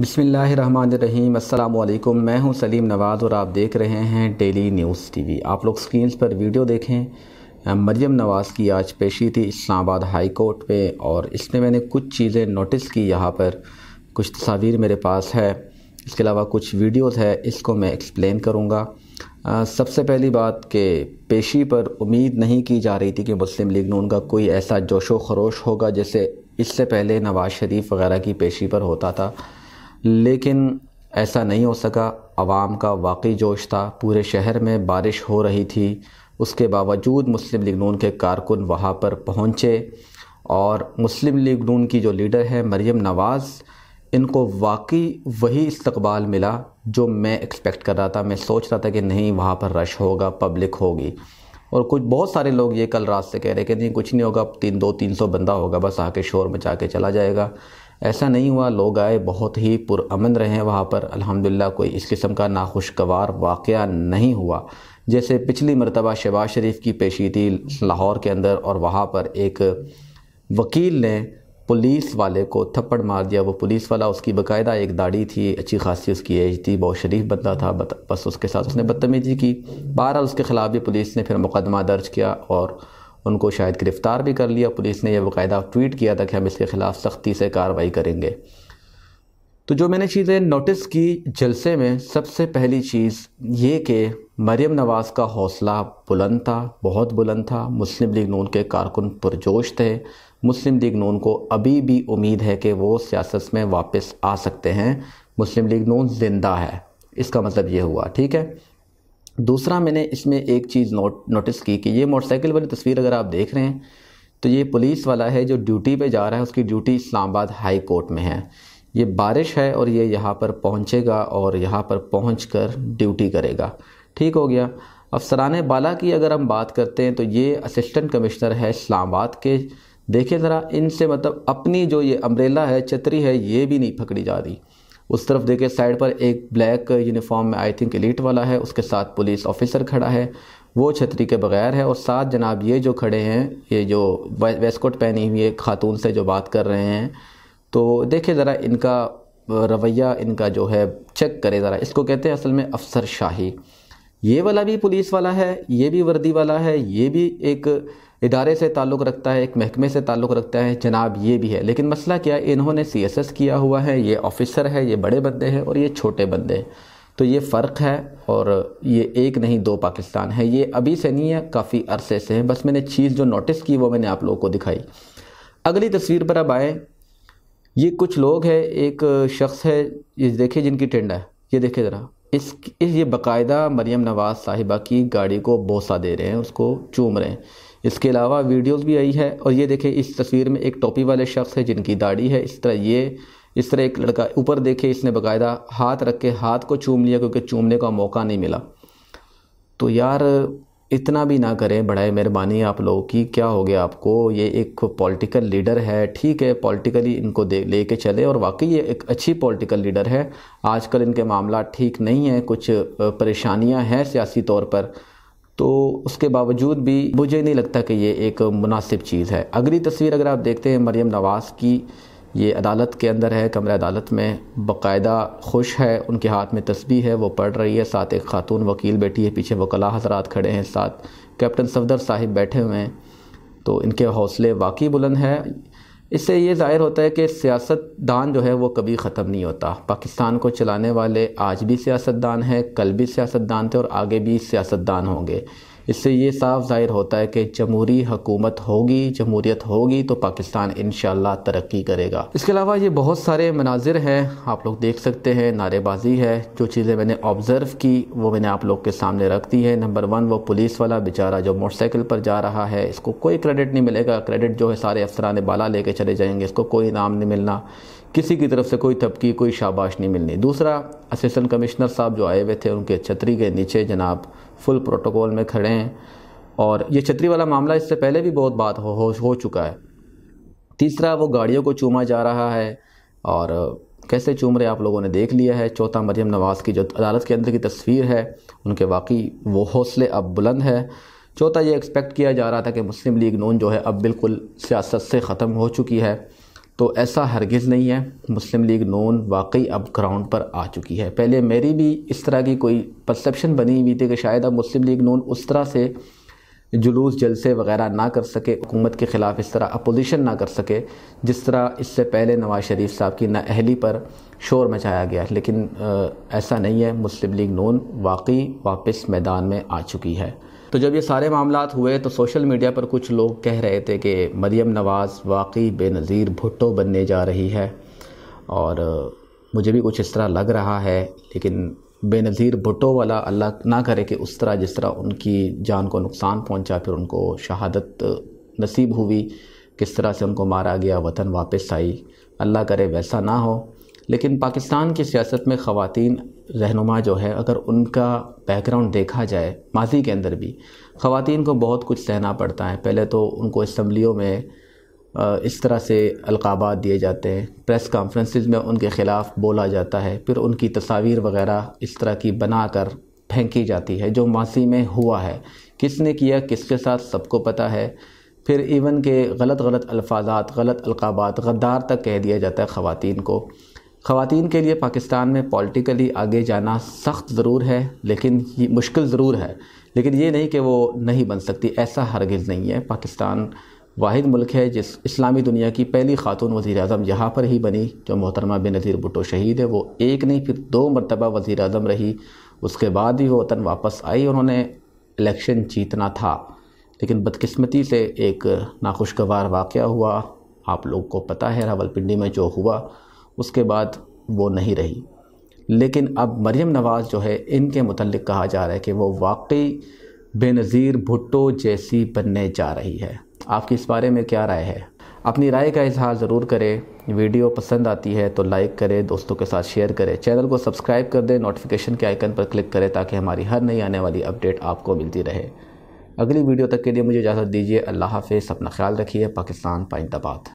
बिसमीम् मैं हूं सलीम नवाज़ और आप देख रहे हैं डेली न्यूज़ टीवी आप लोग स्क्रीन पर वीडियो देखें मरियम नवाज़ की आज पेशी थी इस्लामाबाद हाई कोर्ट में और इसमें मैंने कुछ चीज़ें नोटिस की यहाँ पर कुछ तस्वीर मेरे पास है इसके अलावा कुछ वीडियोस है इसको मैं एक्सप्लेन करूँगा सबसे पहली बात कि पेशी पर उम्मीद नहीं की जा रही थी कि मुस्लिम लीग नून का कोई ऐसा जोशो खरोश होगा जैसे इससे पहले नवाज़ शरीफ वगैरह की पेशी पर होता था लेकिन ऐसा नहीं हो सका आवाम का वाकई जोश था पूरे शहर में बारिश हो रही थी उसके बावजूद मुस्लिम लीग नून के कारकुन वहाँ पर पहुँचे और मुस्लिम लीग नून की जो लीडर है मरीम नवाज़ इनको वाकई वही इस्तबाल मिला जो मैं एक्सपेक्ट कर रहा था मैं सोच रहा था कि नहीं वहाँ पर रश होगा पब्लिक होगी और कुछ बहुत सारे लोग ये कल रात से कह रहे कि नहीं कुछ नहीं होगा तीन दो तीन सौ बंदा होगा बस आके शोर मचा के चला जाएगा ऐसा नहीं हुआ लोग आए बहुत ही पुरान रहे वहाँ पर अल्हम्दुलिल्लाह कोई इस किस्म का नाखुशगवार वाक़ नहीं हुआ जैसे पिछली मरतबा शहबाज शरीफ की पेशीदी लाहौर के अंदर और वहाँ पर एक वकील ने पुलिस वाले को थप्पड़ मार दिया वो पुलिस वाला उसकी बकायदा एक दाढ़ी थी अच्छी खासी उसकी एज थी बहुत शरीफ बंदा था बस उसके साथ उसने बदतमीजी की बहरहाल उसके ख़िलाफ़ भी पुलिस ने फिर मुकदमा दर्ज किया और उनको शायद गिरफ़्तार भी कर लिया पुलिस ने यह बाकायदा ट्वीट किया था कि हम इसके ख़िलाफ़ सख्ती से कार्रवाई करेंगे तो जो मैंने चीज़ें नोटिस की जलसे में सबसे पहली चीज़ ये कि मरीम नवाज़ का हौसला बुलंद था बहुत बुलंद था मुस्लिम लीग नून के कारकुन पुरजोश थे मुस्लिम लीग नून को अभी भी उम्मीद है कि वो सियासत में वापस आ सकते हैं मुस्लिम लीग नून ज़िंदा है इसका मतलब ये हुआ ठीक है दूसरा मैंने इसमें एक चीज़ नोट नोटिस की कि ये मोटरसाइकिल वाली तस्वीर अगर आप देख रहे हैं तो ये पुलिस वाला है जो ड्यूटी पे जा रहा है उसकी ड्यूटी इस्लामाबाद हाई कोर्ट में है ये बारिश है और ये यहाँ पर पहुँचेगा और यहाँ पर पहुँच कर ड्यूटी करेगा ठीक हो गया अफसरान बाला की अगर हम बात करते हैं तो ये असिस्टेंट कमिश्नर है इस्लामाबाद के देखें ज़रा इनसे मतलब अपनी जो ये अम्ब्रेला है छतरी है ये भी नहीं पकड़ी जा रही उस तरफ देखे साइड पर एक ब्लैक यूनिफॉर्म में आई थिंक एलीट वाला है उसके साथ पुलिस ऑफिसर खड़ा है वो छतरी के बगैर है और साथ जनाब ये जो खड़े हैं ये जो वेस्कोट पहनी हुई खातून से जो बात कर रहे हैं तो देखिए ज़रा इनका रवैया इनका जो है चेक करें ज़रा इसको कहते हैं असल में अफसर शाही ये वाला भी पुलिस वाला है ये भी वर्दी वाला है ये भी एक इदारे से ताल्लुक़ रखता है एक महकमे से ताल्लुक़ रखता है जनाब ये भी है लेकिन मसला क्या है इन्होंने सी एस एस किया हुआ है ये ऑफिसर है ये बड़े बंदे हैं और ये छोटे बंदे हैं तो ये फ़र्क है और ये एक नहीं दो पाकिस्तान है ये अभी से नहीं है काफ़ी अरसे से है बस मैंने चीज़ जो नोटिस की वो मैंने आप लोगों को दिखाई अगली तस्वीर पर अब आए ये कुछ लोग हैं एक शख्स है ये देखिए जिनकी टेंडा है ये देखिए ज़रा इस ये बाकायदा मरीम नवाज़ साहिबा की गाड़ी को बोसा दे रहे हैं उसको चूम रहे हैं इसके अलावा वीडियोस भी आई है और ये देखें इस तस्वीर में एक टोपी वाले शख्स है जिनकी दाढ़ी है इस तरह ये इस तरह एक लड़का ऊपर देखे इसने बाकायदा हाथ रख के हाथ को चूम लिया क्योंकि चूमने का मौका नहीं मिला तो यार इतना भी ना करें बड़ा मेहरबानी आप लोगों की क्या हो गया आपको ये एक पॉलिटिकल लीडर है ठीक है पॉलिटिकली इनको दे ले कर चले और वाकई ये एक अच्छी पॉलिटिकल लीडर है आजकल इनके मामला ठीक नहीं है कुछ परेशानियां हैं सियासी तौर पर तो उसके बावजूद भी मुझे नहीं लगता कि ये एक मुनासिब चीज़ है अगली तस्वीर अगर आप देखते हैं मरियम नवाज़ की ये अदालत के अंदर है कमरा अदालत में बाकायदा खुश है उनके हाथ में तस्वीर है वो पढ़ रही है साथ एक खातून वकील बैठी है पीछे वकला हजरात खड़े हैं साथ कैप्टन सफदर साहिब बैठे हुए हैं तो इनके हौसले वाकई बुलंद है इससे ये ज़ाहिर होता है कि सियासतदान जो है वो कभी ख़त्म नहीं होता पाकिस्तान को चलाने वाले आज भी सियासतदान हैं कल भी सियासतदान थे और आगे भी सियासतदान होंगे इससे ये साफ जाहिर होता है कि जमहूरी हकूमत होगी जमहूरीत होगी तो पाकिस्तान इन तरक्की करेगा इसके अलावा ये बहुत सारे मनाजिर हैं आप लोग देख सकते हैं नारेबाजी है जो चीज़ें मैंने ऑब्ज़र्व की वो मैंने आप लोग के सामने रख दी है नंबर वन वो पुलिस वाला बेचारा जो मोटरसाइकिल पर जा रहा है इसको कोई क्रेडिट नहीं मिलेगा क्रेडिट जो है सारे अफसरान बाला लेके चले जाएंगे इसको कोई इनाम नहीं मिलना किसी की तरफ से कोई तबकी कोई शाबाश नहीं मिलनी दूसरा असिस्टेंट कमिश्नर साहब जो आए हुए थे उनके छतरी के नीचे जनाब फुल प्रोटोकॉल में खड़े हैं और ये छतरी वाला मामला इससे पहले भी बहुत बात हो हो, हो चुका है तीसरा वो गाड़ियों को चूमा जा रहा है और कैसे चूम रहे आप लोगों ने देख लिया है चौथा मरियम नवाज़ की जो अदालत के अंदर की तस्वीर है उनके वाकई वो हौसले अब बुलंद है चौथा ये एक्सपेक्ट किया जा रहा था कि मुस्लिम लीग नून जो है अब बिल्कुल सियासत से ख़त्म हो चुकी है तो ऐसा हरगिज़ नहीं है मुस्लिम लीग नून वाकई अब ग्राउंड पर आ चुकी है पहले मेरी भी इस तरह की कोई परसेप्शन बनी हुई थी कि शायद अब मुस्लिम लीग नून उस तरह से जुलूस जलसे वगैरह ना कर सके हुकूमत के ख़िलाफ़ इस तरह अपोजिशन ना कर सके जिस तरह इससे पहले नवाज़ शरीफ साहब की नाअहली पर शोर मचाया गया लेकिन ऐसा नहीं है मुस्लिम लीग नून वाकई वापस मैदान में आ चुकी है तो जब ये सारे मामला हुए तो सोशल मीडिया पर कुछ लोग कह रहे थे कि मरियम नवाज़ वाकई बेनज़ीर भुट्टो बनने जा रही है और मुझे भी कुछ इस तरह लग रहा है लेकिन बेनज़ीर भुट्टो वाला अल्लाह ना करे कि उस तरह जिस तरह उनकी जान को नुकसान पहुंचा फिर उनको शहादत नसीब हुई किस तरह से उनको मारा गया वतन वापस आई अल्लाह करे वैसा ना हो लेकिन पाकिस्तान की सियासत में ख़वान रहनुमा जो है अगर उनका बैकग्राउंड देखा जाए माजी के अंदर भी ख़वान को बहुत कुछ सहना पड़ता है पहले तो उनको इसम्बलियों में इस तरह से अलकाबात दिए जाते हैं प्रेस कॉन्फ्रेंसिस में उनके ख़िलाफ़ बोला जाता है फिर उनकी तस्वीर वगैरह इस तरह की बना कर फेंकी जाती है जो मासी में हुआ है किसने किया किसके साथ सबको पता है फिर इवन के गलत गलत अल्फाजात गलत अलकाबात गद्दार तक कह दिया जाता है ख़वान को ख़वान के लिए पाकिस्तान में पॉलिटिकली आगे जाना सख्त ज़रूर है लेकिन ये मुश्किल ज़रूर है लेकिन ये नहीं कि वो नहीं बन सकती ऐसा हरगिज़ नहीं है पाकिस्तान वाद मुल्क है जिस इस्लामी दुनिया की पहली खातून वज़ी अजम यहाँ पर ही बनी जो मोहतरमा नज़ीर भुटो शहीद है वो एक नहीं फिर दो मरतबा वज़ी अजम रही उसके बाद भी वो वतन वापस आई उन्होंने इलेक्शन जीतना था लेकिन बदकस्मती से एक नाखुशगवार वाक़ हुआ आप लोग को पता है रावलपिंडी में जो हुआ उसके बाद वो नहीं रही लेकिन अब मरियम नवाज़ जो है इनके मतलब कहा जा रहा है कि वो वाकई बेनज़ीर भुट्टो जैसी बनने जा रही है आपकी इस बारे में क्या राय है अपनी राय का इजहार ज़रूर करें वीडियो पसंद आती है तो लाइक करें दोस्तों के साथ शेयर करें चैनल को सब्सक्राइब कर दें नोटिफिकेशन के आइकन पर क्लिक करें ताकि हमारी हर नई आने वाली अपडेट आपको मिलती रहे अगली वीडियो तक के लिए मुझे इजाज़त दीजिए अल्लाह हाफ़ अपना ख्याल रखिए पाकिस्तान पाइंदाबाद